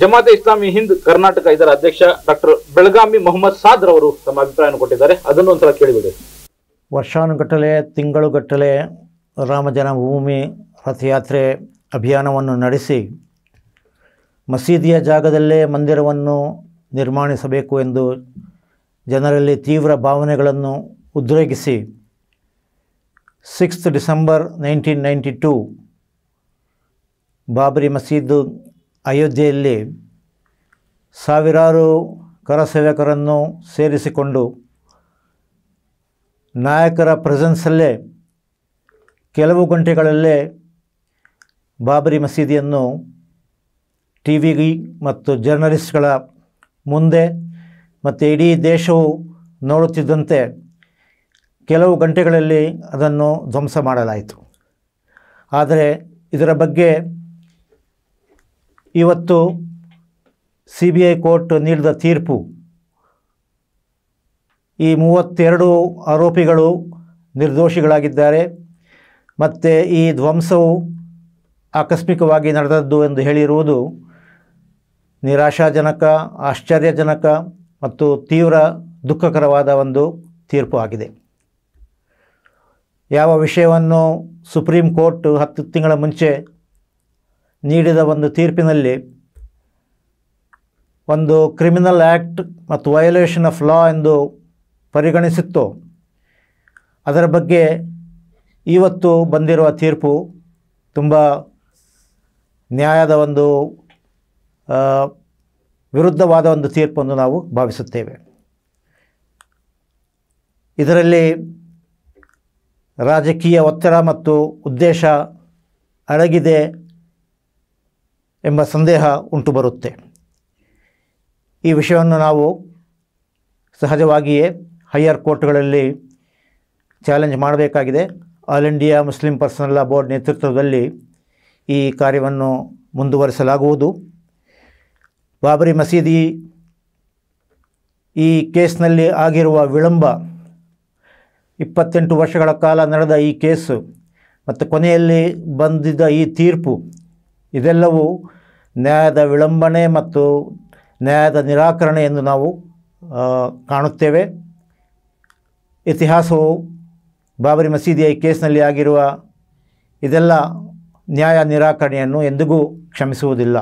ಜಮಾತೆ ಇಸ್ಲಾಮಿ ಹಿಂದ್ ಕರ್ನಾಟಕ ಇದರ ಅಧ್ಯಕ್ಷ ಡಾಕ್ಟರ್ ಬೆಳಗಾಮಿ ಮೊಹಮ್ಮದ್ ಸಾದ್ರ ಅವರು ತಮ್ಮ ಅಭಿಪ್ರಾಯವನ್ನು ಕೊಟ್ಟಿದ್ದಾರೆ ಅದನ್ನು ಒಂದ್ಸಲ ಕೇಳಿಬಿಡಿ ವರ್ಷಾನುಗಟ್ಟಲೆ ತಿಂಗಳುಗಟ್ಟಲೆ ರಾಮ ಜನ್ಮಭೂಮಿ ರಥಯಾತ್ರೆ ಅಭಿಯಾನವನ್ನು ನಡೆಸಿ ಮಸೀದಿಯ ಜಾಗದಲ್ಲೇ ಮಂದಿರವನ್ನು ನಿರ್ಮಾಣಿಸಬೇಕು ಎಂದು ಜನರಲ್ಲಿ ತೀವ್ರ ಭಾವನೆಗಳನ್ನು ಉದ್ರೇಕಿಸಿ sixth December nineteen ninety two Babri ಮಸೀದು ಅಯೋಧ್ಯೆಯಲ್ಲಿ ಸಾವಿರಾರು ಕರಸೇವಕರನ್ನು ಸೇರಿಸಿಕೊಂಡು ನಾಯಕರ ಪ್ರೆಸೆನ್ಸಲ್ಲೇ ಕೆಲವು ಗಂಟೆಗಳಲ್ಲೇ ಬಾಬರಿ ಮಸೀದಿಯನ್ನು ಟಿ ವಿ ಮತ್ತು ಜರ್ನಲಿಸ್ಟ್ಗಳ ಮುಂದೆ ಮತ್ತು ಇಡೀ ದೇಶವು ನೋಡುತ್ತಿದ್ದಂತೆ ಕೆಲವು ಗಂಟೆಗಳಲ್ಲಿ ಅದನ್ನು ಧ್ವಂಸ ಮಾಡಲಾಯಿತು ಆದರೆ ಇದರ ಬಗ್ಗೆ ಇವತ್ತು ಸಿ ಬಿ ಐ ಕೋರ್ಟ್ ನೀಡಿದ ತೀರ್ಪು ಈ ಮೂವತ್ತೆರಡು ಆರೋಪಿಗಳು ನಿರ್ದೋಷಿಗಳಾಗಿದ್ದಾರೆ ಮತ್ತು ಈ ಧ್ವಂಸವು ಆಕಸ್ಮಿಕವಾಗಿ ನಡೆದದ್ದು ಎಂದು ಹೇಳಿರುವುದು ನಿರಾಶಾಜನಕ ಆಶ್ಚರ್ಯಜನಕ ಮತ್ತು ತೀವ್ರ ದುಃಖಕರವಾದ ಒಂದು ತೀರ್ಪು ಆಗಿದೆ ಯಾವ ವಿಷಯವನ್ನು ಸುಪ್ರೀಂ ಕೋರ್ಟ್ ಹತ್ತು ತಿಂಗಳ ಮುಂಚೆ ನೀಡಿದ ಒಂದು ತೀರ್ಪಿನಲ್ಲಿ ಒಂದು ಕ್ರಿಮಿನಲ್ ಆ್ಯಕ್ಟ್ ಮತ್ತು ವಯೋಲೇಷನ್ ಆಫ್ ಲಾ ಎಂದು ಪರಿಗಣಿಸಿತ್ತು ಅದರ ಬಗ್ಗೆ ಇವತ್ತು ಬಂದಿರುವ ತೀರ್ಪು ತುಂಬ ನ್ಯಾಯದ ಒಂದು ವಿರುದ್ಧವಾದ ಒಂದು ತೀರ್ಪನ್ನು ನಾವು ಭಾವಿಸುತ್ತೇವೆ ಇದರಲ್ಲಿ ರಾಜಕೀಯ ಒತ್ತಡ ಮತ್ತು ಉದ್ದೇಶ ಅಡಗಿದೆ ಎಂಬ ಸಂದೇಹ ಉಂಟು ಬರುತ್ತೆ ಈ ವಿಷಯವನ್ನು ನಾವು ಸಹಜವಾಗಿಯೇ ಹೈಯರ್ ಕೋರ್ಟ್ಗಳಲ್ಲಿ ಚಾಲೆಂಜ್ ಮಾಡಬೇಕಾಗಿದೆ all India Muslim personal law board ನೇತೃತ್ವದಲ್ಲಿ ಈ ಕಾರ್ಯವನ್ನು ಮುಂದುವರಿಸಲಾಗುವುದು ಬಾಬರಿ ಮಸೀದಿ ಈ ಕೇಸ್ನಲ್ಲಿ ಆಗಿರುವ ವಿಳಂಬ ಇಪ್ಪತ್ತೆಂಟು ವರ್ಷಗಳ ಕಾಲ ನಡೆದ ಈ ಕೇಸು ಮತ್ತು ಕೊನೆಯಲ್ಲಿ ಬಂದಿದ್ದ ಈ ತೀರ್ಪು ಇದೆಲ್ಲವೂ ನ್ಯಾಯದ ವಿಳಂಬನೆ ಮತ್ತು ನ್ಯಾಯದ ನಿರಾಕರಣೆ ಎಂದು ನಾವು ಕಾಣುತ್ತೇವೆ ಇತಿಹಾಸವು ಬಾಬರಿ ಮಸೀದಿಯ ಈ ಕೇಸ್ನಲ್ಲಿ ಆಗಿರುವ ಇದೆಲ್ಲ ನ್ಯಾಯ ನಿರಾಕರಣೆಯನ್ನು ಎಂದಿಗೂ ಕ್ಷಮಿಸುವುದಿಲ್ಲ